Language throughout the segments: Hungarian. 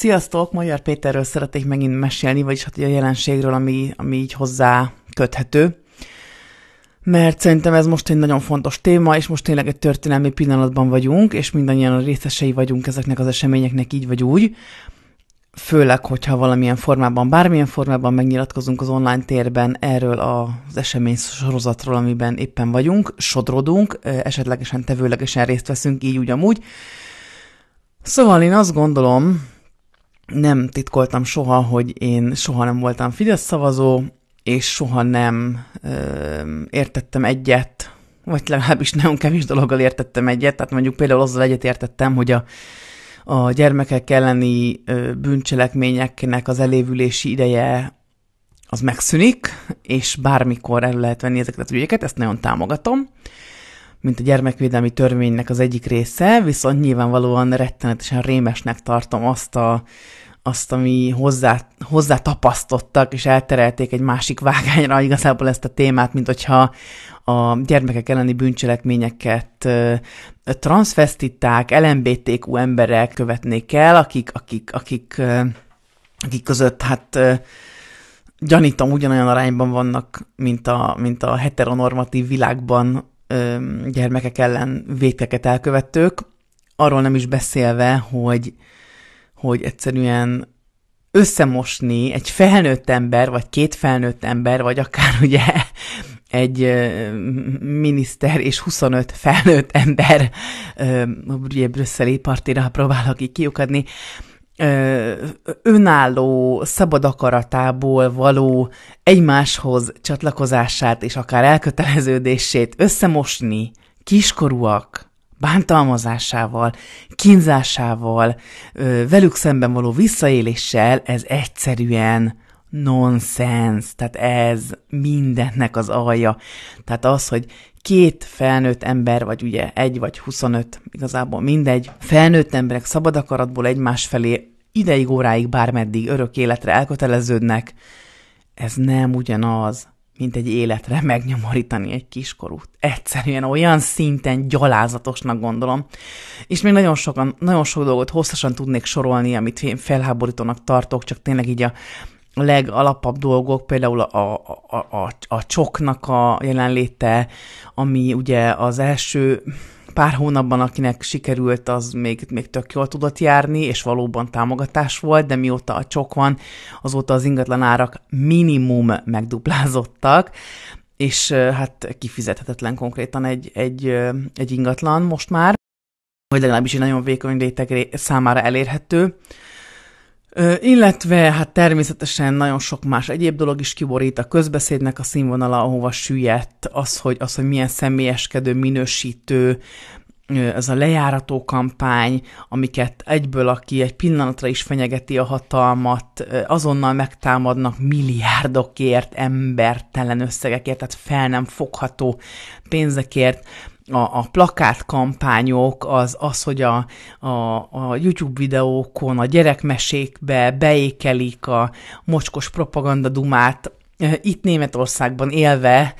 Sziasztok! Magyar Péterről szeretnék megint mesélni, vagyis hát a jelenségről, ami, ami így hozzá köthető. Mert szerintem ez most egy nagyon fontos téma, és most tényleg egy történelmi pillanatban vagyunk, és mindannyian a részesei vagyunk ezeknek az eseményeknek így vagy úgy. Főleg, hogyha valamilyen formában, bármilyen formában megnyilatkozunk az online térben erről az esemény sorozatról, amiben éppen vagyunk, sodrodunk, esetlegesen tevőlegesen részt veszünk, így ugyanúgy. Szóval én azt gondolom, nem titkoltam soha, hogy én soha nem voltam Fidesz szavazó, és soha nem ö, értettem egyet, vagy legalábbis nagyon kevés dologgal értettem egyet, tehát mondjuk például azzal egyet értettem, hogy a, a gyermekek elleni ö, bűncselekményeknek az elévülési ideje az megszűnik, és bármikor elő lehet venni ezeket az ügyeket, ezt nagyon támogatom mint a gyermekvédelmi törvénynek az egyik része, viszont nyilvánvalóan rettenetesen rémesnek tartom azt a azt, ami hozzá, hozzá tapasztottak, és elterelték egy másik vágányra igazából ezt a témát, mint hogyha a gyermekek elleni bűncselekményeket transvestiták, LMBTQ emberek követnék el, akik, akik, akik, akik között hát gyanítom ugyanolyan arányban vannak, mint a, mint a heteronormatív világban gyermekek ellen vétkeket elkövetők, arról nem is beszélve, hogy, hogy egyszerűen összemosni egy felnőtt ember, vagy két felnőtt ember, vagy akár ugye egy miniszter és 25 felnőtt ember ugye brüsszeli partira próbál aki kiukadni, önálló, szabad akaratából való egymáshoz csatlakozását és akár elköteleződését összemosni kiskorúak bántalmazásával, kínzásával, velük szemben való visszaéléssel, ez egyszerűen nonsens, tehát ez mindennek az alja. Tehát az, hogy két felnőtt ember, vagy ugye egy vagy 25, igazából mindegy, felnőtt emberek szabad akaratból egymás felé ideig, óráig, bármeddig örök életre elköteleződnek, ez nem ugyanaz, mint egy életre megnyomorítani egy kiskorút. Egyszerűen olyan szinten gyalázatosnak gondolom. És még nagyon, sokan, nagyon sok dolgot hosszasan tudnék sorolni, amit én felháborítónak tartok, csak tényleg így a legalapabb dolgok, például a, a, a, a csoknak a jelenléte, ami ugye az első pár hónapban, akinek sikerült, az még, még tök jól tudott járni, és valóban támogatás volt, de mióta a csok van, azóta az ingatlan árak minimum megduplázottak, és hát kifizethetetlen konkrétan egy, egy, egy ingatlan most már, vagy legalábbis egy nagyon vékony réteg számára elérhető illetve hát természetesen nagyon sok más egyéb dolog is kiborít a közbeszédnek a színvonala, ahova süllyedt az, hogy, az, hogy milyen személyeskedő, minősítő, ez a lejárató kampány, amiket egyből, aki egy pillanatra is fenyegeti a hatalmat, azonnal megtámadnak milliárdokért, embertelen összegekért, tehát fel nem fogható pénzekért a, a plakátkampányok, az, az hogy a, a, a YouTube videókon, a gyerekmesékbe beékelik a mocskos propagandadumát, itt Németországban élve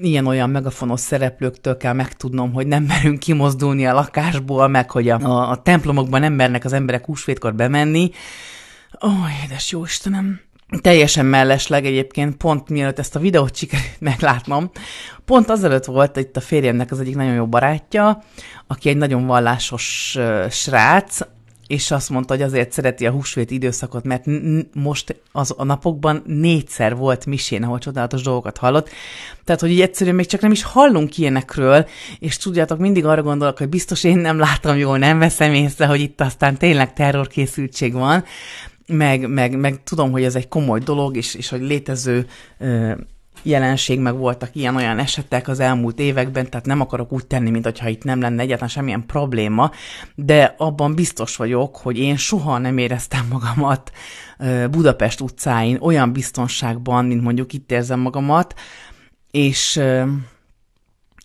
ilyen-olyan megafonos szereplőktől kell megtudnom, hogy nem merünk kimozdulni a lakásból, meg hogy a, a templomokban nem mernek az emberek húsvétkor bemenni. Ó, oh, édes jó Istenem! teljesen mellesleg egyébként, pont mielőtt ezt a videót sikerült meglátnom, pont azelőtt volt itt a férjemnek az egyik nagyon jó barátja, aki egy nagyon vallásos uh, srác, és azt mondta, hogy azért szereti a húsvét időszakot, mert most az a napokban négyszer volt misén, ahol csodálatos dolgokat hallott. Tehát, hogy így egyszerűen még csak nem is hallunk ilyenekről, és tudjátok, mindig arra gondolok, hogy biztos én nem látom jól, nem veszem észre, hogy itt aztán tényleg terrorkészültség van, meg, meg, meg tudom, hogy ez egy komoly dolog, és, és hogy létező ö, jelenség, meg voltak ilyen-olyan esetek az elmúlt években, tehát nem akarok úgy tenni, mintha itt nem lenne egyáltalán semmilyen probléma, de abban biztos vagyok, hogy én soha nem éreztem magamat Budapest utcáin olyan biztonságban, mint mondjuk itt érzem magamat, és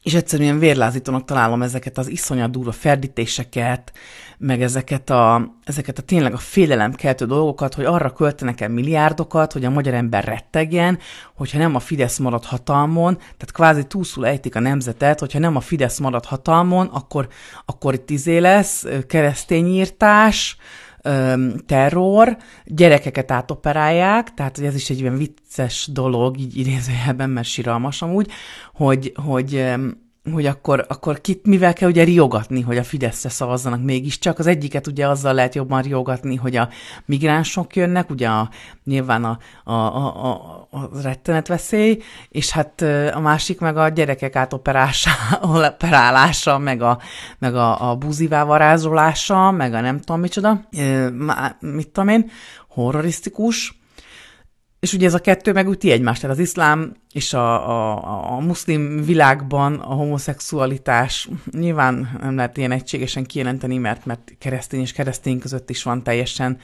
és egyszerűen vérlázítónak találom ezeket az iszonyat durva ferdítéseket, meg ezeket a, ezeket a tényleg a félelem keltő dolgokat, hogy arra költenek el milliárdokat, hogy a magyar ember rettegjen, hogyha nem a Fidesz marad hatalmon, tehát kvázi túlszul ejtik a nemzetet, hogyha nem a Fidesz marad hatalmon, akkor, akkor itt izé lesz keresztényírtás, terror, gyerekeket átoperálják, tehát ez is egy ilyen vicces dolog, így idézőjelben, mert síralmas amúgy, hogy, hogy öm, hogy akkor, akkor kit mivel kell ugye riogatni, hogy a Fideszre szavazzanak mégiscsak. Az egyiket ugye azzal lehet jobban riogatni, hogy a migránsok jönnek, ugye a, nyilván a, a, a, a, a veszély, és hát a másik meg a gyerekek átoperálása, meg a, meg a, a buzivá rázolása, meg a nem tudom micsoda, e, má, mit tudom én, horrorisztikus, és ugye ez a kettő meg egymást, tehát az iszlám és a, a, a muszlim világban a homoszexualitás nyilván nem lehet ilyen egységesen kijelenteni, mert, mert keresztény és keresztény között is van teljesen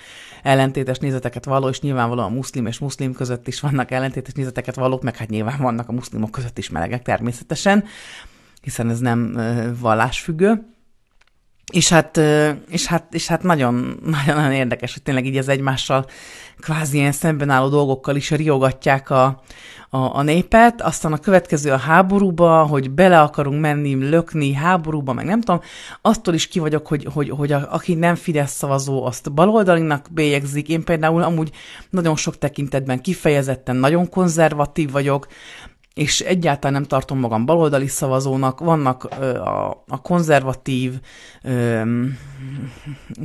ellentétes nézeteket való, és nyilvánvalóan a muszlim és muszlim között is vannak ellentétes nézeteket valók, meg hát nyilván vannak a muszlimok között is melegek természetesen, hiszen ez nem vallásfüggő. És hát, és hát, és hát nagyon, nagyon, nagyon érdekes, hogy tényleg így az egymással kvázi ilyen szemben álló dolgokkal is riogatják a, a, a népet, aztán a következő a háborúba, hogy bele akarunk menni, lökni háborúba, meg nem tudom, attól is ki vagyok, hogy, hogy, hogy a, aki nem Fidesz szavazó, azt baloldalinak bélyegzik. Én például amúgy nagyon sok tekintetben kifejezetten nagyon konzervatív vagyok, és egyáltalán nem tartom magam baloldali szavazónak, vannak ö, a, a konzervatív, ö,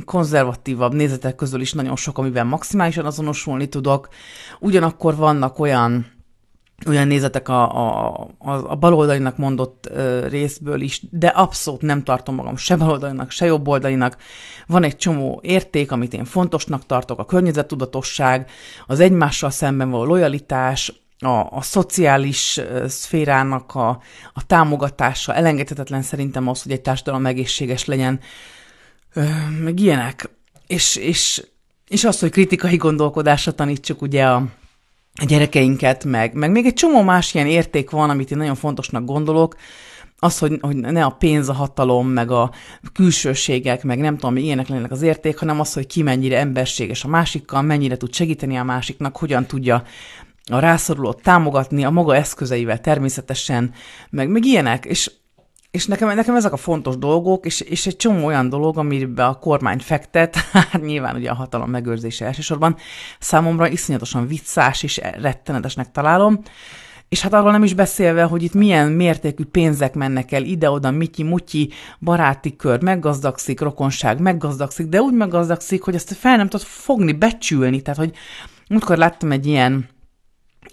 konzervatívabb nézetek közül is nagyon sok, amivel maximálisan azonosulni tudok, ugyanakkor vannak olyan olyan nézetek a, a, a, a baloldalinak mondott ö, részből is, de abszolút nem tartom magam se baloldalinak, se jobboldalinak. Van egy csomó érték, amit én fontosnak tartok, a környezettudatosság, az egymással szemben való lojalitás, a, a szociális szférának a, a támogatása elengedhetetlen szerintem az, hogy egy társadalom egészséges legyen, ö, meg ilyenek. És, és, és az, hogy kritikai gondolkodásra tanítsuk ugye a, a gyerekeinket, meg, meg még egy csomó más ilyen érték van, amit én nagyon fontosnak gondolok, az, hogy, hogy ne a pénz a hatalom, meg a külsőségek, meg nem tudom, ilyenek lennek az érték, hanem az, hogy ki mennyire emberséges a másikkal, mennyire tud segíteni a másiknak, hogyan tudja a rászorulót támogatni a maga eszközeivel természetesen, meg, meg ilyenek, és és nekem, nekem ezek a fontos dolgok, és, és egy csomó olyan dolog, amiben a kormány fektet, hát nyilván ugye a hatalom megőrzése elsősorban, számomra iszonyatosan viccás és rettenetesnek találom, és hát arról nem is beszélve, hogy itt milyen mértékű pénzek mennek el ide-oda, mityi-mutyi, baráti kör meggazdagszik, rokonság meggazdagszik, de úgy meggazdagszik, hogy ezt fel nem tudod fogni, becsülni. Tehát, hogy múltkor láttam egy ilyen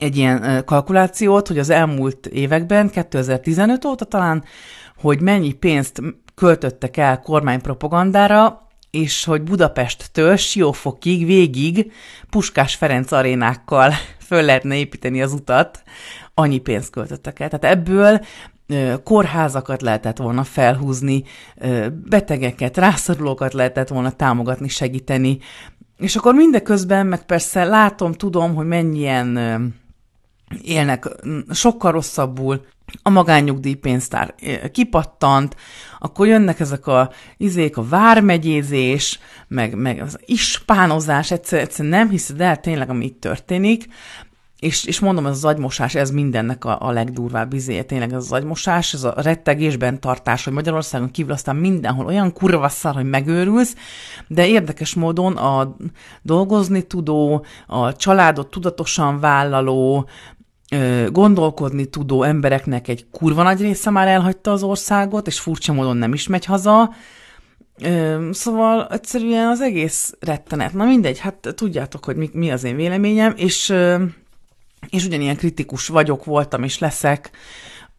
egy ilyen kalkulációt, hogy az elmúlt években, 2015 óta talán, hogy mennyi pénzt költöttek el kormánypropagandára, és hogy Budapesttől Siófokig végig Puskás Ferenc arénákkal föl lehetne építeni az utat, annyi pénzt költöttek el. Tehát ebből kórházakat lehetett volna felhúzni, betegeket, rászorulókat lehetett volna támogatni, segíteni. És akkor mindeközben, meg persze látom, tudom, hogy mennyien élnek mm, sokkal rosszabbul, a pénztár eh, kipattant, akkor jönnek ezek a izék, a vármegyézés, meg, meg az ispánozás, egyszerűen egyszer nem hiszed el tényleg, ami itt történik, és, és mondom, ez az agymosás, ez mindennek a, a legdurvább izéje, tényleg ez az agymosás, ez a rettegésben tartás, hogy Magyarországon kívül aztán mindenhol olyan kurva szar, hogy megőrülsz, de érdekes módon a dolgozni tudó, a családot tudatosan vállaló, gondolkodni tudó embereknek egy kurva nagy része már elhagyta az országot, és furcsa módon nem is megy haza. Szóval egyszerűen az egész rettenet. Na mindegy, hát tudjátok, hogy mi, mi az én véleményem, és, és ugyanilyen kritikus vagyok, voltam és leszek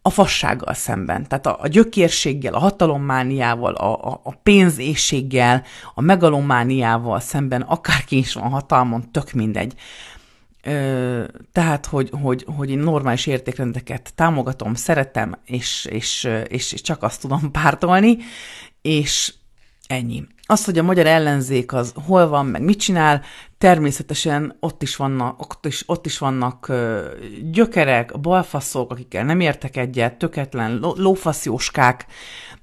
a fassággal szemben, tehát a, a gyökérséggel, a hatalommániával, a, a, a pénzéséggel, a megalomániával szemben, akárki is van hatalmon, tök mindegy tehát, hogy, hogy, hogy én normális értékrendeket támogatom, szeretem, és, és, és csak azt tudom pártolni, és ennyi. Az, hogy a magyar ellenzék az hol van, meg mit csinál, természetesen ott is vannak, ott is, ott is vannak gyökerek, balfaszok, akikkel nem értek egyet, töketlen lófaszjóskák,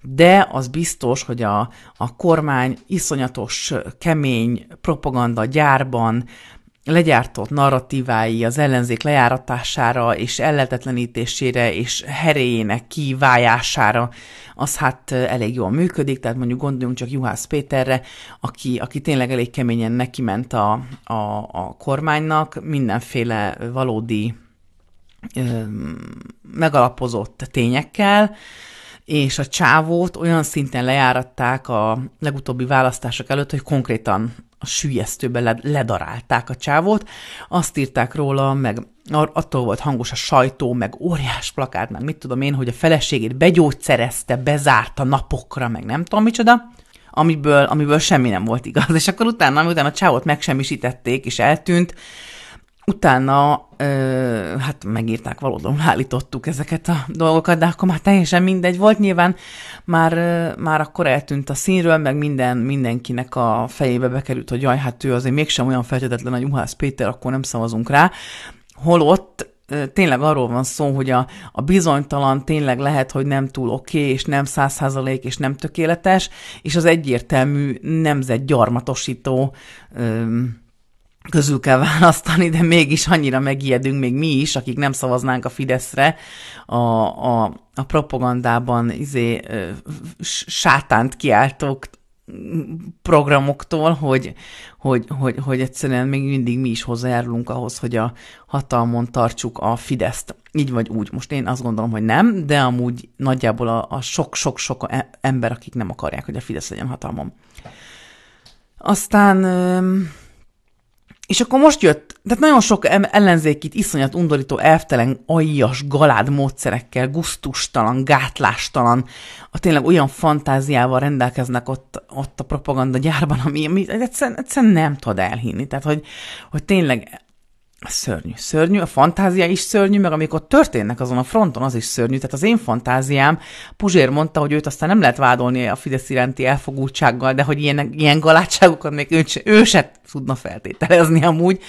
de az biztos, hogy a, a kormány iszonyatos, kemény propaganda gyárban legyártott narratívái az ellenzék lejáratására és elletetlenítésére és heréjének kivájására, az hát elég jól működik, tehát mondjuk gondoljunk csak Juhász Péterre, aki, aki tényleg elég keményen nekiment a, a, a kormánynak, mindenféle valódi ö, megalapozott tényekkel, és a csávót olyan szinten lejáratták a legutóbbi választások előtt, hogy konkrétan a sűjesztőbe ledarálták a csávót, azt írták róla, meg attól volt hangos a sajtó, meg óriás plakát, meg mit tudom én, hogy a feleségét begyógyszerezte, bezárta napokra, meg nem tudom micsoda, amiből, amiből semmi nem volt igaz. És akkor utána, miután a csávót megsemmisítették és eltűnt, utána ö, hát megírták, valóban állítottuk ezeket a dolgokat, de akkor már teljesen mindegy volt. Nyilván már, már akkor eltűnt a színről, meg minden, mindenkinek a fejébe bekerült, hogy jaj, hát ő azért mégsem olyan feltétlen a Juhász Péter, akkor nem szavazunk rá. Holott tényleg arról van szó, hogy a, a bizonytalan tényleg lehet, hogy nem túl oké, okay, és nem száz százalék, és nem tökéletes, és az egyértelmű nemzet gyarmatosító öm, közül kell választani, de mégis annyira megijedünk még mi is, akik nem szavaznánk a Fideszre, a, a, a propagandában izé, sátánt kiáltók programoktól, hogy, hogy, hogy, hogy egyszerűen még mindig mi is hozzájárulunk ahhoz, hogy a hatalmon tartsuk a Fideszt. Így vagy úgy. Most én azt gondolom, hogy nem, de amúgy nagyjából a sok-sok-sok e-, ember, akik nem akarják, hogy a Fidesz legyen hatalmon. Aztán és akkor most jött, tehát nagyon sok ellenzékit iszonyat undorító, elvtelen, aljas, galád módszerekkel, guztustalan, gátlástalan, a tényleg olyan fantáziával rendelkeznek ott, ott a propaganda gyárban, ami, ami egyszerűen, egyszerűen nem tud elhinni. Tehát, hogy, hogy tényleg Szörnyű, szörnyű, a fantázia is szörnyű, meg amikor történnek azon a fronton, az is szörnyű. Tehát az én fantáziám, Puzsér mondta, hogy őt aztán nem lehet vádolni a Fidesz iránti elfogultsággal, de hogy ilyen, ilyen galátságokat még ő, se, ő se tudna feltételezni amúgy.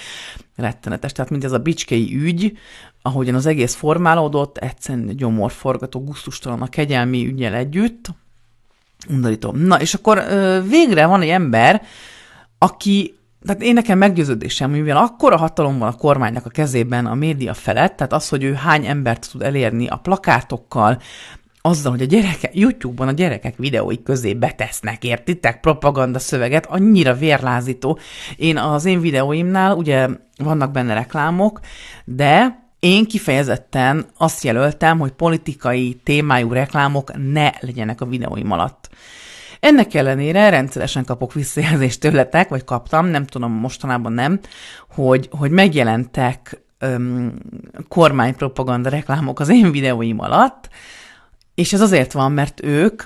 Rettenetes, tehát mint ez a bicskei ügy, ahogyan az egész formálódott, egyszerűen gyomorforgató, gusztustalan a kegyelmi ügyel együtt. Undorító. Na, és akkor végre van egy ember, aki tehát én nekem meggyőződésem, mivel akkora hatalom van a kormánynak a kezében a média felett, tehát az, hogy ő hány embert tud elérni a plakátokkal, azzal, hogy a gyereke, YouTube-on a gyerekek videói közé betesznek, értitek, propaganda szöveget, annyira vérlázító. Én az én videóimnál, ugye vannak benne reklámok, de én kifejezetten azt jelöltem, hogy politikai témájú reklámok ne legyenek a videóim alatt. Ennek ellenére rendszeresen kapok visszajelzést tőletek, vagy kaptam, nem tudom, mostanában nem, hogy, hogy megjelentek öm, kormánypropaganda reklámok az én videóim alatt, és ez azért van, mert ők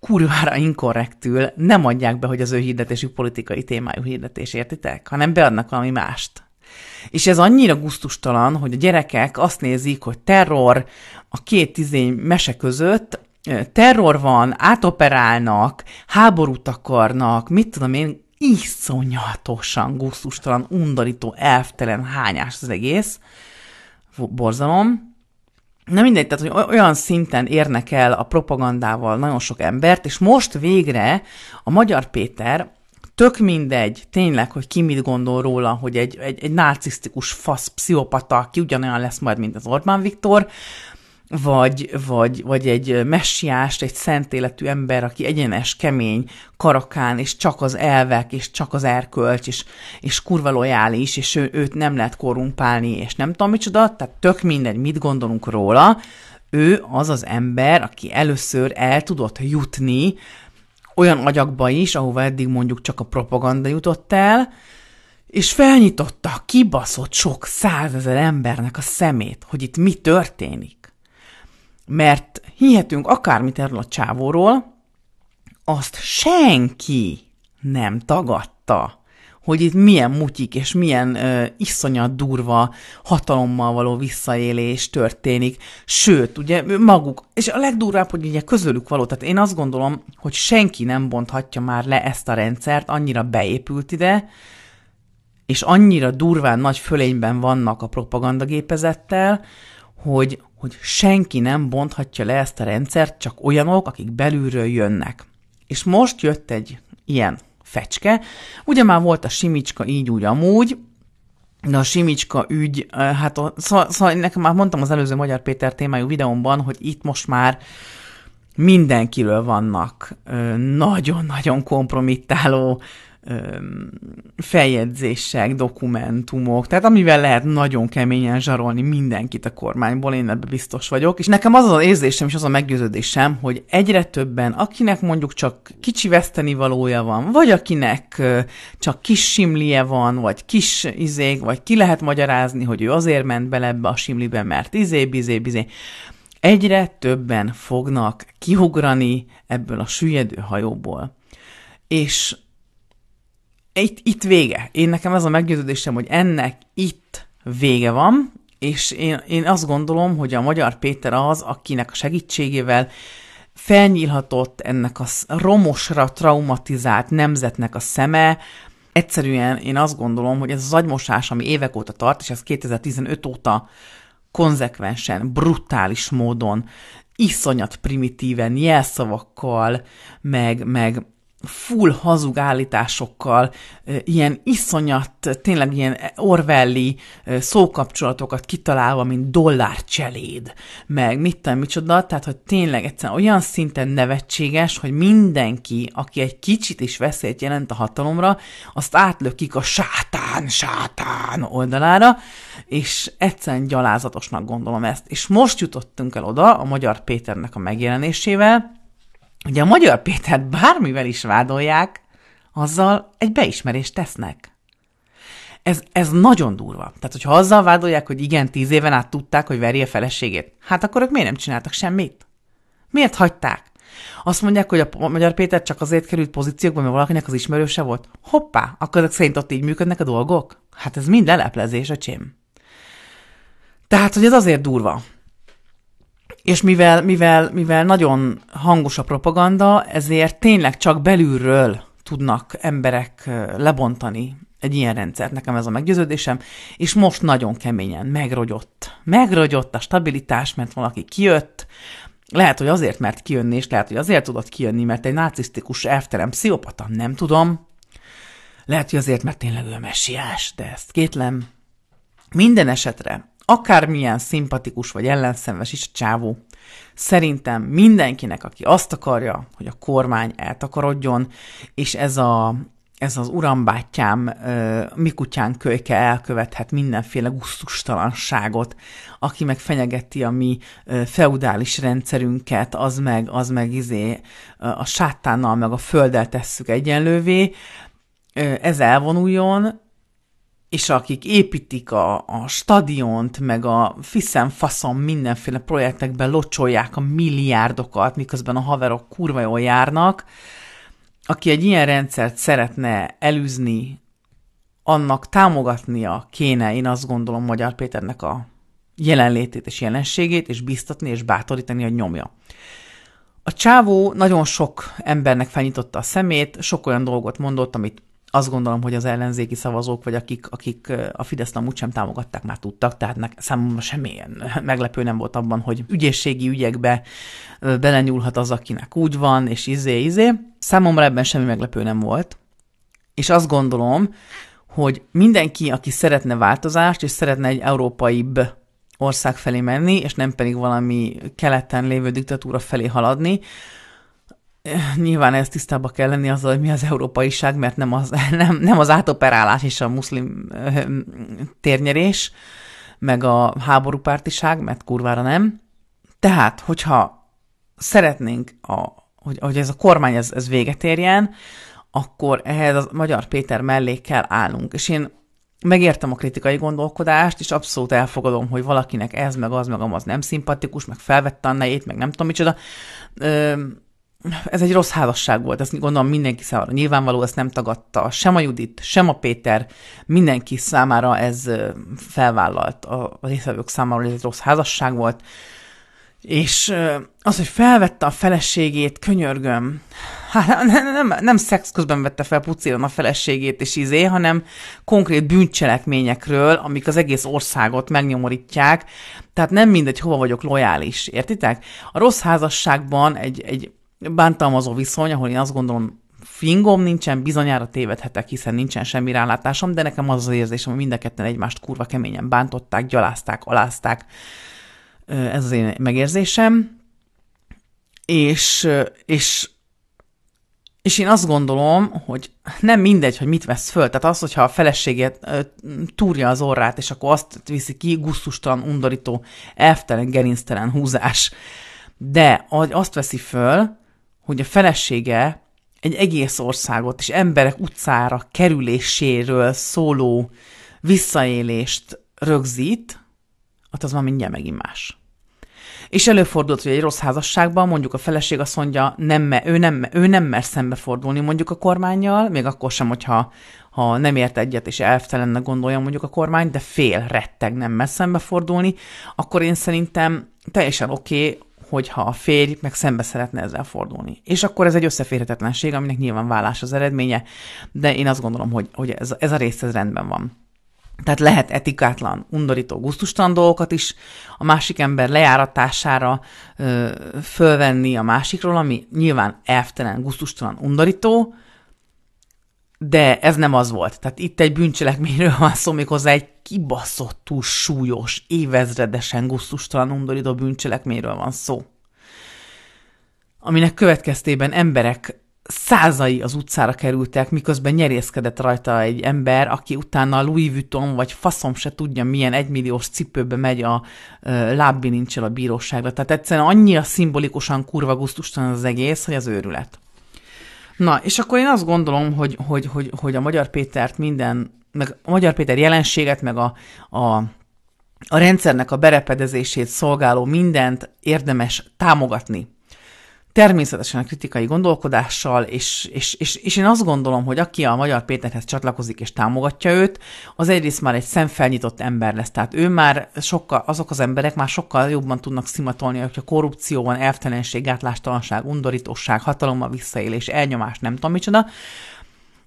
kurvára inkorrektül nem adják be, hogy az ő hirdetésük politikai témájú hirdetés, értitek? Hanem beadnak valami mást. És ez annyira guztustalan, hogy a gyerekek azt nézik, hogy terror a két izény mese között, terror van, átoperálnak, háborút akarnak, mit tudom én, iszonyatosan gusztustalan, undorító, elvtelen hányás az egész. Borzalom. Na mindegy, tehát hogy olyan szinten érnek el a propagandával nagyon sok embert, és most végre a Magyar Péter tök mindegy, tényleg, hogy ki mit gondol róla, hogy egy, egy, egy narcisztikus fasz pszichopata, aki ugyanolyan lesz majd, mint az Orbán Viktor, vagy, vagy, vagy egy messiást, egy szent életű ember, aki egyenes, kemény, karakán, és csak az elvek, és csak az erkölcs, és, és kurva lojális, és ő, őt nem lehet korrumpálni, és nem tudom micsoda, tehát tök mindegy, mit gondolunk róla, ő az az ember, aki először el tudott jutni olyan agyakba is, ahova eddig mondjuk csak a propaganda jutott el, és felnyitotta a kibaszott sok százezer embernek a szemét, hogy itt mi történik mert hihetünk akármit erről a csávóról, azt senki nem tagadta, hogy itt milyen mutyik és milyen ö, iszonyat durva hatalommal való visszaélés történik. Sőt, ugye maguk, és a legdurvább, hogy ugye közülük való, tehát én azt gondolom, hogy senki nem bonthatja már le ezt a rendszert, annyira beépült ide, és annyira durván nagy fölényben vannak a propagandagépezettel, hogy, hogy senki nem bonthatja le ezt a rendszert, csak olyanok, akik belülről jönnek. És most jött egy ilyen fecske. Ugye már volt a simicska így úgy amúgy, de a Simicska ügy, hát szóval, szóval nekem már mondtam az előző Magyar Péter témájú videómban, hogy itt most már mindenkiről vannak nagyon-nagyon kompromittáló feljegyzések, dokumentumok, tehát amivel lehet nagyon keményen zsarolni mindenkit a kormányból, én ebben biztos vagyok. És nekem az az érzésem és az a meggyőződésem, hogy egyre többen, akinek mondjuk csak kicsi vesztenivalója van, vagy akinek csak kis simlie van, vagy kis izék, vagy ki lehet magyarázni, hogy ő azért ment bele ebbe a simlibe, mert izé, bizé, bizé, egyre többen fognak kiugrani ebből a süllyedő hajóból. És itt, itt vége. Én nekem ez a meggyőződésem, hogy ennek itt vége van, és én, én azt gondolom, hogy a Magyar Péter az, akinek a segítségével felnyílhatott ennek a romosra traumatizált nemzetnek a szeme, Egyszerűen én azt gondolom, hogy ez az agymosás, ami évek óta tart, és ez 2015 óta konzekvensen, brutális módon, iszonyat primitíven, jelszavakkal, meg, meg full hazug állításokkal, ilyen iszonyat, tényleg ilyen orvelli szókapcsolatokat kitalálva, mint dollárcseléd, meg mit tudom, micsoda, tehát hogy tényleg egyszerűen olyan szinten nevetséges, hogy mindenki, aki egy kicsit is veszélyt jelent a hatalomra, azt átlökik a sátán, sátán oldalára, és egyszerűen gyalázatosnak gondolom ezt. És most jutottunk el oda a Magyar Péternek a megjelenésével, Ugye a Magyar Pétert bármivel is vádolják, azzal egy beismerést tesznek. Ez, ez nagyon durva. Tehát, hogyha azzal vádolják, hogy igen, tíz éven át tudták, hogy verje feleségét, hát akkor ők miért nem csináltak semmit? Miért hagyták? Azt mondják, hogy a Magyar Péter csak azért került pozíciókba, mert valakinek az ismerőse volt. Hoppá, akkor ezek szerint ott így működnek a dolgok? Hát ez mind leleplezés, öcsém. Tehát, hogy ez azért durva, és mivel, mivel, mivel nagyon hangos a propaganda, ezért tényleg csak belülről tudnak emberek lebontani egy ilyen rendszert, nekem ez a meggyőződésem, és most nagyon keményen megrogyott. Megrogyott a stabilitás, mert valaki kijött, lehet, hogy azért mert kijönni, és lehet, hogy azért tudott kijönni, mert egy nácisztikus elvterem pszichopata, nem tudom. Lehet, hogy azért, mert tényleg ő messiás, de ezt kétlem. Minden esetre Akármilyen szimpatikus vagy ellenszenves is a csávó. Szerintem mindenkinek, aki azt akarja, hogy a kormány eltakarodjon, és ez a ez az urambátyám, mi kutyán kölyke elkövethet mindenféle gusztustalanságot, aki meg fenyegeti a mi feudális rendszerünket, az meg, az meg izé, a sátánnal meg a földdel tesszük egyenlővé, ez elvonuljon, és akik építik a, a stadiont, meg a fiszen faszom mindenféle projektekben locsolják a milliárdokat, miközben a haverok kurva jól járnak, aki egy ilyen rendszert szeretne elűzni, annak támogatnia kéne, én azt gondolom, Magyar Péternek a jelenlétét és jelenségét, és biztatni és bátorítani, hogy nyomja. A csávó nagyon sok embernek felnyitotta a szemét, sok olyan dolgot mondott, amit azt gondolom, hogy az ellenzéki szavazók, vagy akik, akik a Fidesz amúgy sem támogatták, már tudtak, tehát nek, számomra semmilyen meglepő nem volt abban, hogy ügyészségi ügyekbe belenyúlhat az, akinek úgy van, és izé, izé. Számomra ebben semmi meglepő nem volt. És azt gondolom, hogy mindenki, aki szeretne változást, és szeretne egy európaibb ország felé menni, és nem pedig valami keleten lévő diktatúra felé haladni, Eh, nyilván ez tisztába kell lenni azzal, hogy mi az európaiság, mert nem az, nem, nem az átoperálás és a muszlim ö, eh, eh, térnyerés, meg a háborúpártiság, mert kurvára nem. Tehát, hogyha szeretnénk, a, hogy, hogy ez a kormány ez, ez véget érjen, akkor ehhez a Magyar Péter mellé kell állnunk. És én megértem a kritikai gondolkodást, és abszolút elfogadom, hogy valakinek ez, meg az, meg az nem szimpatikus, meg felvette a nejét, meg nem tudom micsoda. Ö, ez egy rossz házasság volt, ezt gondolom mindenki számára nyilvánvaló, ezt nem tagadta sem a Judit, sem a Péter, mindenki számára ez felvállalt a részvevők számára, hogy ez egy rossz házasság volt, és az, hogy felvette a feleségét, könyörgöm, hát nem, nem, nem szex közben vette fel pucéron a feleségét és izé, hanem konkrét bűncselekményekről, amik az egész országot megnyomorítják, tehát nem mindegy, hova vagyok lojális, értitek? A rossz házasságban egy, egy bántalmazó viszony, ahol én azt gondolom, fingom nincsen, bizonyára tévedhetek, hiszen nincsen semmi rálátásom, de nekem az az érzésem, hogy mind a ketten egymást kurva keményen bántották, gyalázták, alázták. Ez az én megérzésem. És, és, és én azt gondolom, hogy nem mindegy, hogy mit vesz föl. Tehát az, hogyha a feleséget túrja az orrát, és akkor azt viszi ki, gusztustalan, undorító, elvtelen, gerinctelen húzás. De azt veszi föl, hogy a felesége egy egész országot és emberek utcára kerüléséről szóló visszaélést rögzít, hát az már mindjárt megint más. És előfordult, hogy egy rossz házasságban mondjuk a feleség azt mondja, nem me, ő, nem, ő nem mer szembefordulni mondjuk a kormányjal, még akkor sem, hogyha ha nem ért egyet és elvtelennek gondolja mondjuk a kormány, de fél, retteg nem mer szembefordulni, akkor én szerintem teljesen oké okay hogyha a férj meg szembe szeretne ezzel fordulni. És akkor ez egy összeférhetetlenség, aminek nyilván vállás az eredménye, de én azt gondolom, hogy, hogy ez, ez a rész ez rendben van. Tehát lehet etikátlan, undorító, gusztustalan dolgokat is a másik ember lejáratására ö, fölvenni a másikról, ami nyilván elvtelen, gusztustalan, undorító, de ez nem az volt. Tehát itt egy bűncselekményről van szó, méghozzá egy kibaszottú, súlyos, évezredesen gusztustalan undorító bűncselekményről van szó. Aminek következtében emberek százai az utcára kerültek, miközben nyerészkedett rajta egy ember, aki utána Louis Vuitton, vagy faszom se tudja milyen egymilliós cipőbe megy a lábbilincsel a bíróságra. Tehát egyszerűen annyira szimbolikusan kurva gusztustalan az egész, hogy az őrület. Na, és akkor én azt gondolom, hogy, hogy, hogy, hogy a Magyar Pétert minden, meg a Magyar Péter jelenséget, meg a, a a rendszernek a berepedezését szolgáló mindent érdemes támogatni természetesen a kritikai gondolkodással, és, és, és, és én azt gondolom, hogy aki a Magyar Péterhez csatlakozik és támogatja őt, az egyrészt már egy szemfelnyitott ember lesz. Tehát ő már sokkal, azok az emberek már sokkal jobban tudnak szimatolni, hogyha korrupció van, elvtelenség, gátlástalanság, undorítóság, hatalommal visszaélés, elnyomás, nem tudom micsoda,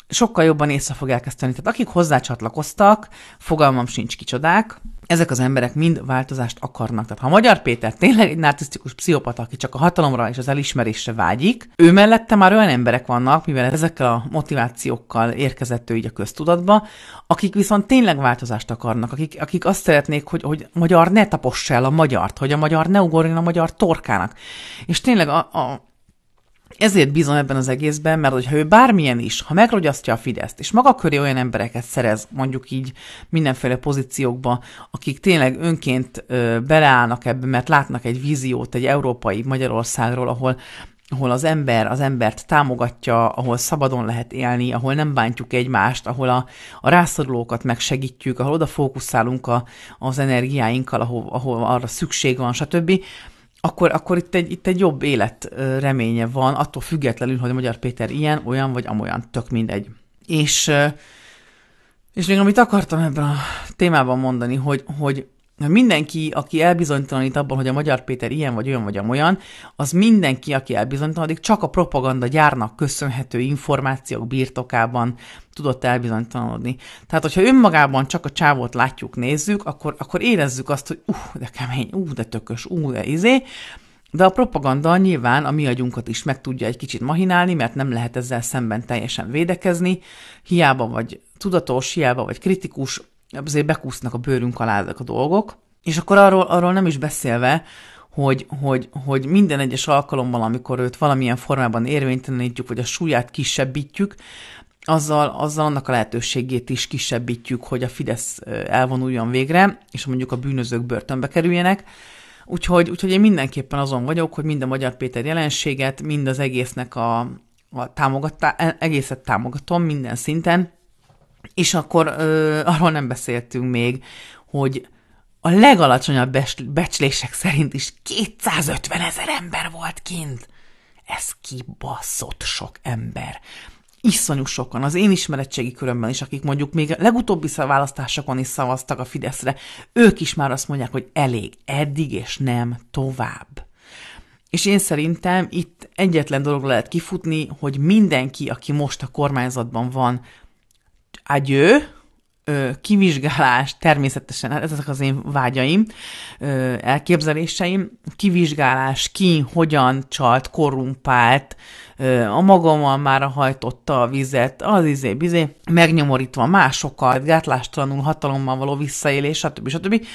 sokkal jobban észre ezt tenni. Tehát akik hozzá csatlakoztak, fogalmam sincs kicsodák, ezek az emberek mind változást akarnak. Tehát ha Magyar Péter tényleg egy narcisztikus pszichopata, aki csak a hatalomra és az elismerésre vágyik, ő mellette már olyan emberek vannak, mivel ezekkel a motivációkkal érkezett ő így a köztudatba, akik viszont tényleg változást akarnak, akik, akik azt szeretnék, hogy, hogy magyar ne tapossa el a magyart, hogy a magyar ne ugorjon a magyar torkának. És tényleg a, a, ezért bízom ebben az egészben, mert hogyha ő bármilyen is, ha megrogyasztja a Fideszt, és maga köré olyan embereket szerez, mondjuk így mindenféle pozíciókba, akik tényleg önként ö, beleállnak ebbe, mert látnak egy víziót egy európai Magyarországról, ahol ahol az ember az embert támogatja, ahol szabadon lehet élni, ahol nem bántjuk egymást, ahol a, a rászorulókat megsegítjük, ahol oda fókuszálunk a, az energiáinkkal, ahol, ahol arra szükség van, stb akkor, akkor itt, egy, itt egy jobb élet reménye van, attól függetlenül, hogy Magyar Péter ilyen, olyan vagy amolyan, tök mindegy. És, és még amit akartam ebben a témában mondani, hogy, hogy mindenki, aki elbizonytalanít abban, hogy a Magyar Péter ilyen vagy olyan vagy amolyan, az mindenki, aki elbizonytalanodik, csak a propaganda gyárnak köszönhető információk birtokában tudott elbizonytalanodni. Tehát, hogyha önmagában csak a csávót látjuk, nézzük, akkor, akkor érezzük azt, hogy uh, de kemény, uh, de tökös, uh, de izé, de a propaganda nyilván a mi agyunkat is meg tudja egy kicsit mahinálni, mert nem lehet ezzel szemben teljesen védekezni. Hiába vagy tudatos, hiába vagy kritikus, azért bekúsznak a bőrünk alá ezek a dolgok. És akkor arról, arról nem is beszélve, hogy, hogy, hogy minden egyes alkalommal, amikor őt valamilyen formában érvénytelenítjük, vagy a súlyát kisebbítjük, azzal, azzal annak a lehetőségét is kisebbítjük, hogy a Fidesz elvonuljon végre, és mondjuk a bűnözők börtönbe kerüljenek. Úgyhogy, úgyhogy én mindenképpen azon vagyok, hogy mind a Magyar Péter jelenséget, mind az egésznek a, a támogatá, egészet támogatom minden szinten, és akkor ö, arról nem beszéltünk még, hogy a legalacsonyabb becslések szerint is 250 ezer ember volt kint. Ez kibaszott sok ember iszonyú sokan, az én ismeretségi körömben is, akik mondjuk még legutóbbi választásokon is szavaztak a Fideszre, ők is már azt mondják, hogy elég, eddig és nem tovább. És én szerintem itt egyetlen dolog lehet kifutni, hogy mindenki, aki most a kormányzatban van, adjő, kivizsgálás, természetesen hát ezek az én vágyaim, elképzeléseim, kivizsgálás, ki, hogyan csalt, korrumpált, a magammal már hajtotta a vizet, az izé, bizé, megnyomorítva másokat, gátlástalanul hatalommal való visszaélés, stb. stb. stb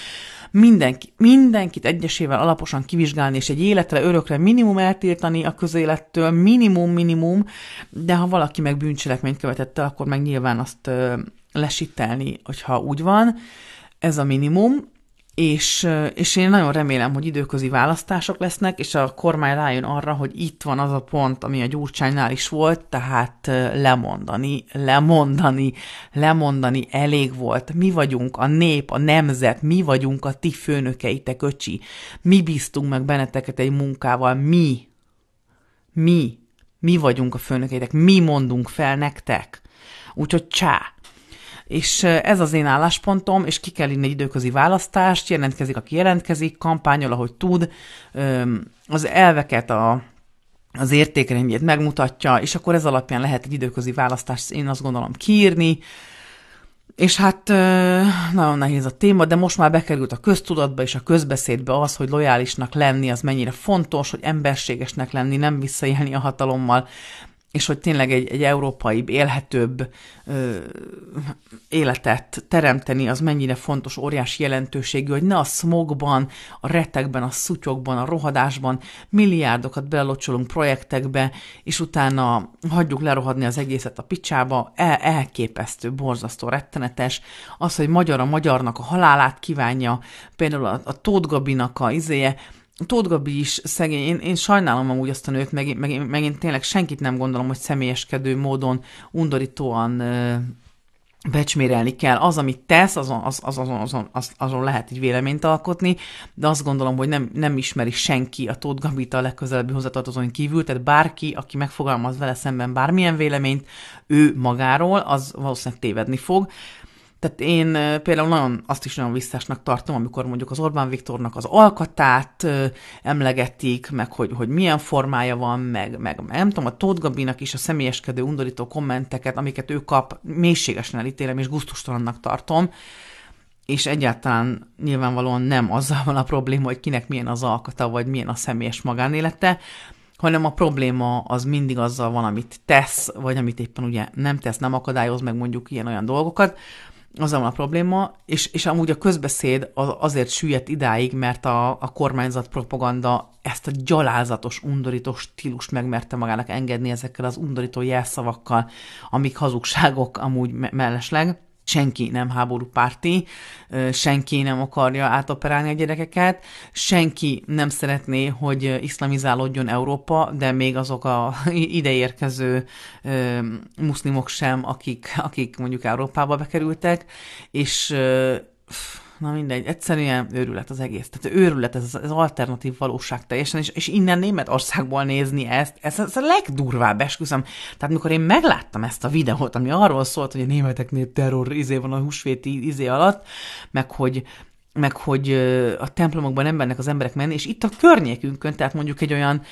mindenki, mindenkit egyesével alaposan kivizsgálni, és egy életre, örökre minimum eltiltani a közélettől, minimum-minimum, de ha valaki meg bűncselekményt követette, akkor meg nyilván azt lesítelni, hogyha úgy van. Ez a minimum, és, és én nagyon remélem, hogy időközi választások lesznek, és a kormány rájön arra, hogy itt van az a pont, ami a Gyurcsánynál is volt, tehát lemondani, lemondani, lemondani, elég volt. Mi vagyunk a nép, a nemzet, mi vagyunk a ti főnökeitek, öcsi. Mi bíztunk meg benneteket egy munkával, mi, mi, mi vagyunk a főnökeitek, mi mondunk fel nektek. Úgyhogy csá! és ez az én álláspontom, és ki kell inni egy időközi választást, jelentkezik, aki jelentkezik, kampányol, ahogy tud, az elveket, a, az értékrendjét megmutatja, és akkor ez alapján lehet egy időközi választást, én azt gondolom, kiírni, és hát nagyon nehéz a téma, de most már bekerült a köztudatba és a közbeszédbe az, hogy lojálisnak lenni, az mennyire fontos, hogy emberségesnek lenni, nem visszaélni a hatalommal, és hogy tényleg egy, egy európai élhetőbb ö, életet teremteni, az mennyire fontos, óriási jelentőségű, hogy ne a smogban, a retekben, a szutyokban, a rohadásban milliárdokat belocsolunk projektekbe, és utána hagyjuk lerohadni az egészet a picsába, el, elképesztő, borzasztó, rettenetes. Az, hogy magyar a magyarnak a halálát kívánja, például a, a Tóth Gabinak a izéje, Tóth Gabi is szegény, én, én sajnálom amúgy azt a nőt, meg, meg, meg én tényleg senkit nem gondolom, hogy személyeskedő módon undorítóan ö, becsmérelni kell. Az, amit tesz, azon, az, az, azon, azon, az, azon lehet egy véleményt alkotni, de azt gondolom, hogy nem, nem ismeri senki a Tóth Gabit a legközelebbi hozzátartozón kívül, tehát bárki, aki megfogalmaz vele szemben bármilyen véleményt ő magáról, az valószínűleg tévedni fog. Tehát én például nagyon, azt is nagyon visszásnak tartom, amikor mondjuk az Orbán Viktornak az alkatát emlegetik, meg hogy, hogy milyen formája van, meg, meg nem tudom, a Tóth Gabinak is a személyeskedő, undorító kommenteket, amiket ő kap, mélységesen elítélem és guztustalannak tartom, és egyáltalán nyilvánvalóan nem azzal van a probléma, hogy kinek milyen az alkata, vagy milyen a személyes magánélete, hanem a probléma az mindig azzal van, amit tesz, vagy amit éppen ugye nem tesz, nem akadályoz meg mondjuk ilyen-olyan dolgokat, az a probléma, és, és amúgy a közbeszéd az, azért süllyedt idáig, mert a, a kormányzat propaganda ezt a gyalázatos, undorító stílust megmerte magának engedni ezekkel az undorító jelszavakkal, amik hazugságok amúgy me- mellesleg senki nem párti, senki nem akarja átoperálni a gyerekeket, senki nem szeretné, hogy iszlamizálódjon Európa, de még azok a ideérkező muszlimok sem, akik, akik mondjuk Európába bekerültek, és na mindegy, egyszerűen őrület az egész. Tehát őrület ez az alternatív valóság teljesen, és, és innen Németországból nézni ezt, ez, ez a legdurvább esküszöm. Tehát mikor én megláttam ezt a videót, ami arról szólt, hogy a németeknél terror izé van a húsvéti izé alatt, meg hogy meg hogy a templomokban nem mennek az emberek menni, és itt a környékünkön, tehát mondjuk egy olyan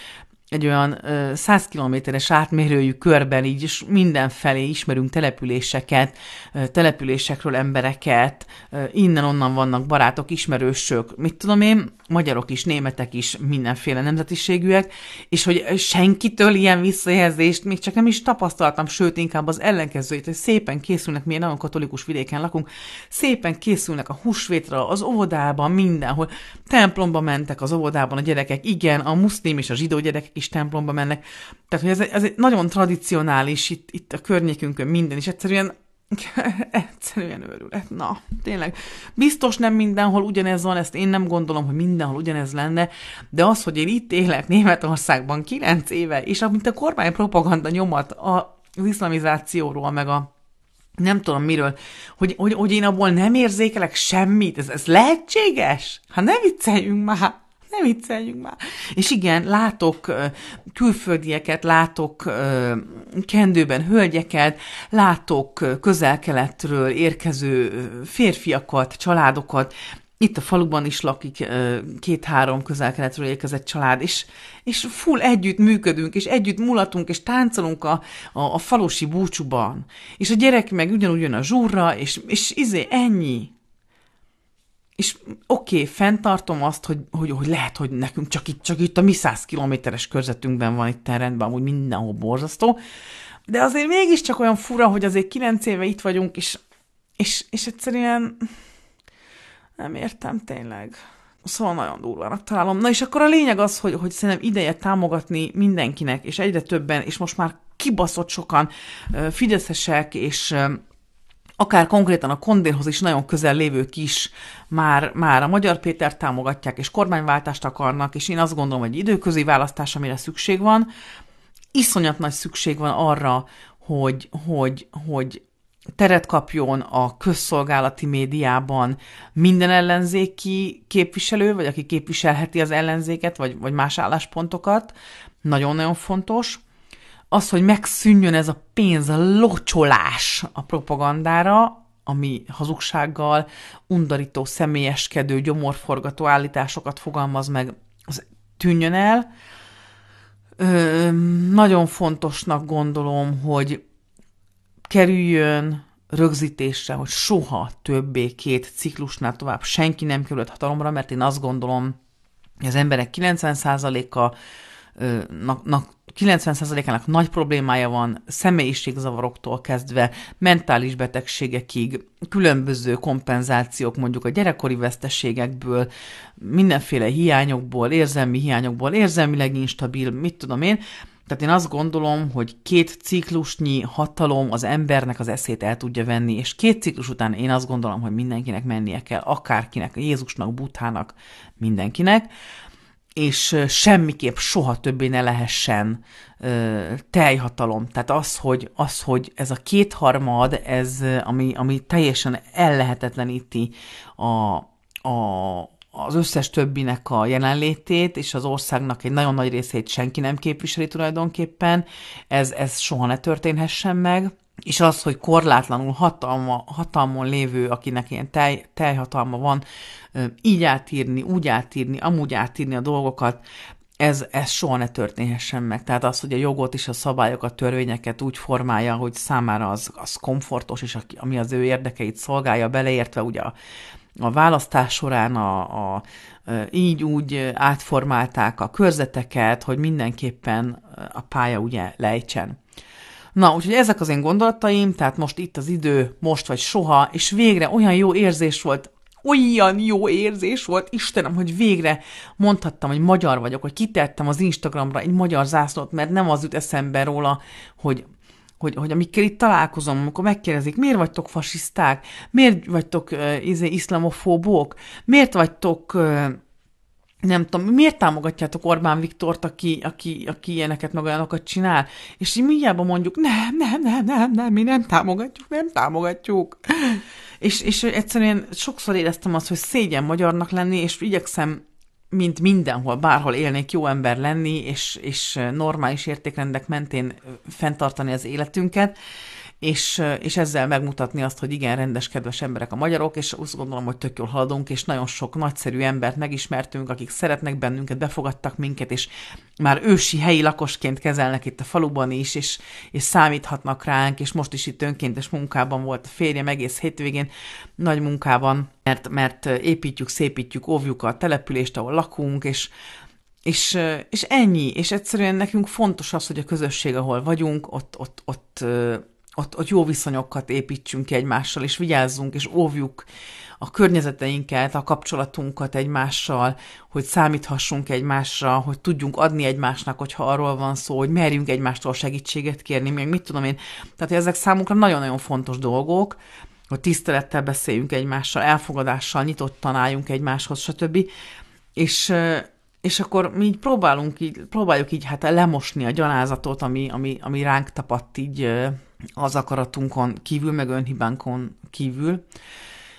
egy olyan ö, 100 kilométeres átmérőjű körben így is mindenfelé ismerünk településeket, ö, településekről embereket, innen-onnan vannak barátok, ismerősök, mit tudom én, magyarok is, németek is, mindenféle nemzetiségűek, és hogy senkitől ilyen visszajelzést még csak nem is tapasztaltam, sőt, inkább az ellenkezőjét, hogy szépen készülnek, mi nagyon katolikus vidéken lakunk, szépen készülnek a húsvétra, az óvodában, mindenhol, templomba mentek az óvodában a gyerekek, igen, a muszlim és a zsidó gyerekek kis templomba mennek. Tehát, hogy ez, egy, ez egy nagyon tradicionális itt, itt a környékünkön minden, és egyszerűen egyszerűen őrület. Na, tényleg. Biztos nem mindenhol ugyanez van, ezt én nem gondolom, hogy mindenhol ugyanez lenne, de az, hogy én itt élek Németországban 9 éve, és amint a kormány propaganda nyomat a, az iszlamizációról, meg a nem tudom miről, hogy, hogy, hogy én abból nem érzékelek semmit, ez, ez lehetséges? Hát ne vicceljünk már! nem vicceljünk már. És igen, látok külföldieket, látok kendőben hölgyeket, látok közel-keletről érkező férfiakat, családokat, itt a faluban is lakik két-három közel-keletről érkezett család, és, és full együtt működünk, és együtt mulatunk, és táncolunk a, a, a falusi búcsúban. És a gyerek meg ugyanúgy jön a zsúrra, és, és izé, ennyi és oké, okay, fenntartom azt, hogy, hogy, hogy lehet, hogy nekünk csak itt, csak itt a mi száz kilométeres körzetünkben van itt rendben, amúgy mindenhol borzasztó, de azért mégiscsak olyan fura, hogy azért kilenc éve itt vagyunk, és, és, és egyszerűen nem értem tényleg. Szóval nagyon durvának találom. Na és akkor a lényeg az, hogy, hogy szerintem ideje támogatni mindenkinek, és egyre többen, és most már kibaszott sokan fideszesek, és akár konkrétan a Kondérhoz is nagyon közel lévők is már, már a Magyar Pétert támogatják, és kormányváltást akarnak, és én azt gondolom, hogy időközi választás, amire szükség van, iszonyat nagy szükség van arra, hogy, hogy, hogy teret kapjon a közszolgálati médiában minden ellenzéki képviselő, vagy aki képviselheti az ellenzéket, vagy, vagy más álláspontokat. Nagyon-nagyon fontos az, hogy megszűnjön ez a pénz, a locsolás a propagandára, ami hazugsággal, undarító, személyeskedő, gyomorforgató állításokat fogalmaz meg, az tűnjön el. Ö, nagyon fontosnak gondolom, hogy kerüljön rögzítésre, hogy soha többé két ciklusnál tovább senki nem került hatalomra, mert én azt gondolom, hogy az emberek 90%-a 90%-ának nagy problémája van személyiségzavaroktól kezdve mentális betegségekig, különböző kompenzációk mondjuk a gyerekkori veszteségekből, mindenféle hiányokból, érzelmi hiányokból, érzelmileg instabil, mit tudom én. Tehát én azt gondolom, hogy két ciklusnyi hatalom az embernek az eszét el tudja venni, és két ciklus után én azt gondolom, hogy mindenkinek mennie kell, akárkinek, Jézusnak, butának mindenkinek és semmiképp soha többé ne lehessen ö, teljhatalom. Tehát az, hogy, az, hogy ez a kétharmad, ez, ami, ami teljesen ellehetetleníti a, a, az összes többinek a jelenlétét, és az országnak egy nagyon nagy részét senki nem képviseli tulajdonképpen, ez, ez soha ne történhessen meg és az, hogy korlátlanul hatalma, hatalmon lévő, akinek ilyen tej, teljhatalma van, így átírni, úgy átírni, amúgy átírni a dolgokat, ez, ez soha ne történhessen meg. Tehát az, hogy a jogot és a szabályokat, törvényeket úgy formálja, hogy számára az, az komfortos, és ami az ő érdekeit szolgálja, beleértve ugye a, a választás során a, a, így úgy átformálták a körzeteket, hogy mindenképpen a pálya ugye lejtsen. Na, úgyhogy ezek az én gondolataim, tehát most itt az idő, most vagy soha, és végre olyan jó érzés volt, olyan jó érzés volt, Istenem, hogy végre mondhattam, hogy magyar vagyok, hogy kitettem az Instagramra egy magyar zászlót, mert nem az jut eszembe róla, hogy hogy, hogy amikkel itt találkozom, amikor megkérdezik, miért vagytok fasiszták, miért vagytok uh, izé, iszlamofóbok, miért vagytok uh, nem tudom, miért támogatjátok Orbán Viktort, aki, aki, aki ilyeneket meg olyanokat csinál? És így mindjárt mondjuk, nem, nem, nem, nem, nem, mi nem támogatjuk, nem támogatjuk. és, és egyszerűen sokszor éreztem azt, hogy szégyen magyarnak lenni, és igyekszem mint mindenhol, bárhol élnék, jó ember lenni, és, és normális értékrendek mentén fenntartani az életünket, és, és ezzel megmutatni azt, hogy igen, rendes, kedves emberek a magyarok, és azt gondolom, hogy tök jól haladunk, és nagyon sok nagyszerű embert megismertünk, akik szeretnek bennünket, befogadtak minket, és már ősi helyi lakosként kezelnek itt a faluban is, és, és számíthatnak ránk, és most is itt önkéntes munkában volt a férjem egész hétvégén, nagy munkában, mert, mert építjük, szépítjük, óvjuk a települést, ahol lakunk, és és, és ennyi, és egyszerűen nekünk fontos az, hogy a közösség, ahol vagyunk, ott, ott, ott ott, ott jó viszonyokat építsünk ki egymással, és vigyázzunk, és óvjuk a környezeteinket, a kapcsolatunkat egymással, hogy számíthassunk egymásra, hogy tudjunk adni egymásnak, hogyha arról van szó, hogy merjünk egymástól segítséget kérni, még mit tudom én. Tehát ezek számunkra nagyon-nagyon fontos dolgok, hogy tisztelettel beszéljünk egymással, elfogadással, nyitottan álljunk egymáshoz, stb. És, és akkor mi így próbálunk így, próbáljuk így hát lemosni a gyalázatot, ami, ami, ami ránk tapadt így az akaratunkon kívül, meg önhibánkon kívül.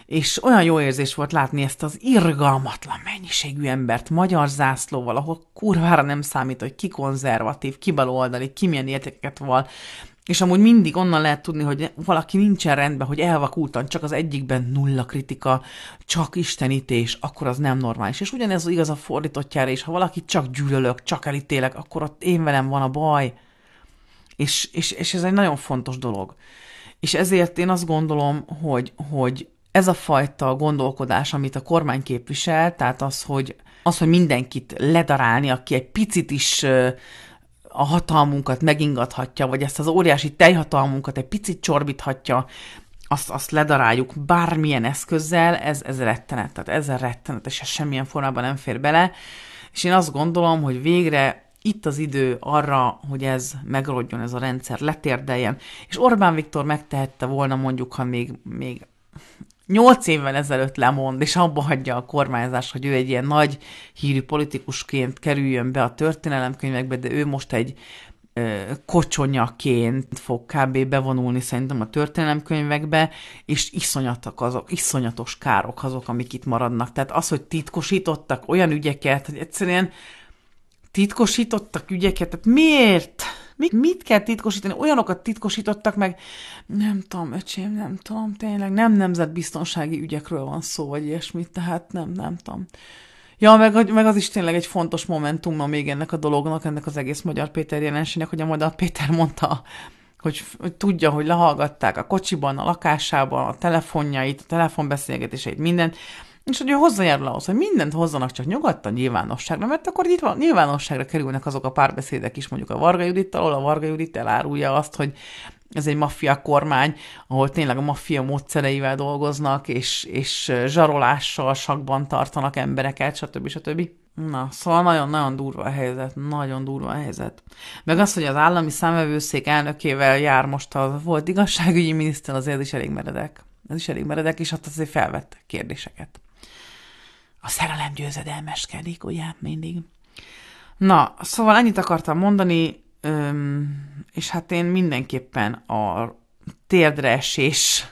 És olyan jó érzés volt látni ezt az irgalmatlan mennyiségű embert magyar zászlóval, ahol kurvára nem számít, hogy ki konzervatív, ki baloldali, ki milyen értékeket val, és amúgy mindig onnan lehet tudni, hogy valaki nincsen rendben, hogy elvakultan, csak az egyikben nulla kritika, csak istenítés, akkor az nem normális. És ugyanez igaz a fordítottjára is, ha valaki csak gyűlölök, csak elítélek, akkor ott én velem van a baj. És, és, és ez egy nagyon fontos dolog. És ezért én azt gondolom, hogy, hogy ez a fajta gondolkodás, amit a kormány képvisel, tehát az, hogy, az, hogy mindenkit ledarálni, aki egy picit is a hatalmunkat megingathatja, vagy ezt az óriási tejhatalmunkat egy picit csorbíthatja, azt, azt ledaráljuk bármilyen eszközzel, ez, ez rettenet, tehát a rettenet, és ez semmilyen formában nem fér bele. És én azt gondolom, hogy végre itt az idő arra, hogy ez megrodjon ez a rendszer, letérdeljen. És Orbán Viktor megtehette volna mondjuk, ha még, még 8 évvel ezelőtt lemond, és abba hagyja a kormányzás, hogy ő egy ilyen nagy hírű politikusként kerüljön be a történelemkönyvekbe, de ő most egy kocsonyaként fog kb. bevonulni szerintem a történelemkönyvekbe, és iszonyatok azok, iszonyatos károk azok, amik itt maradnak. Tehát az, hogy titkosítottak olyan ügyeket, hogy egyszerűen titkosítottak ügyeket, tehát miért? Mit, mit kell titkosítani? Olyanokat titkosítottak meg, nem tudom, öcsém, nem tudom, tényleg nem nemzetbiztonsági ügyekről van szó, vagy ilyesmit, tehát nem, nem tudom. Ja, meg, meg az is tényleg egy fontos momentum ma még ennek a dolognak, ennek az egész Magyar Péter jelenségnek, hogy a Magyar Péter mondta, hogy, hogy tudja, hogy lehallgatták a kocsiban, a lakásában, a telefonjait, a telefonbeszélgetéseit, mindent, és hogy ő hozzájárul ahhoz, hogy mindent hozzanak csak nyugodtan nyilvánosságra, mert akkor van nyilvánosságra kerülnek azok a párbeszédek is, mondjuk a Varga Judit, ahol a Varga Judit elárulja azt, hogy ez egy maffia kormány, ahol tényleg a maffia módszereivel dolgoznak, és, és zsarolással sakban tartanak embereket, stb. stb. Na, szóval nagyon-nagyon durva a helyzet, nagyon durva a helyzet. Meg az, hogy az állami számvevőszék elnökével jár most a volt igazságügyi miniszter, azért is elég meredek. Ez is elég meredek, és hát azért felvett kérdéseket a szerelem győzedelmeskedik, ugye, mindig. Na, szóval ennyit akartam mondani, öm, és hát én mindenképpen a térdreesés,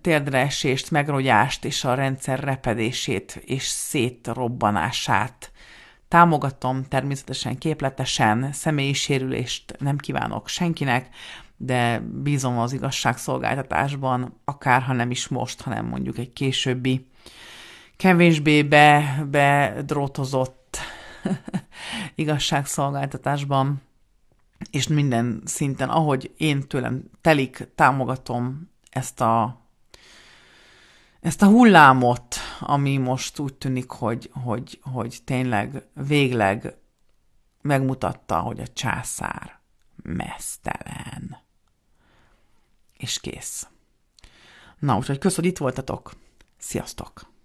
térdreesést, megrogyást és a rendszer repedését és szétrobbanását támogatom, természetesen képletesen, személyi sérülést nem kívánok senkinek, de bízom az igazságszolgáltatásban, akár ha nem is most, hanem mondjuk egy későbbi kevésbé be, bedrótozott igazságszolgáltatásban, és minden szinten, ahogy én tőlem telik, támogatom ezt a, ezt a hullámot, ami most úgy tűnik, hogy, hogy, hogy tényleg végleg megmutatta, hogy a császár mesztelen. És kész. Na, úgyhogy köszönöm, hogy itt voltatok. Sziasztok!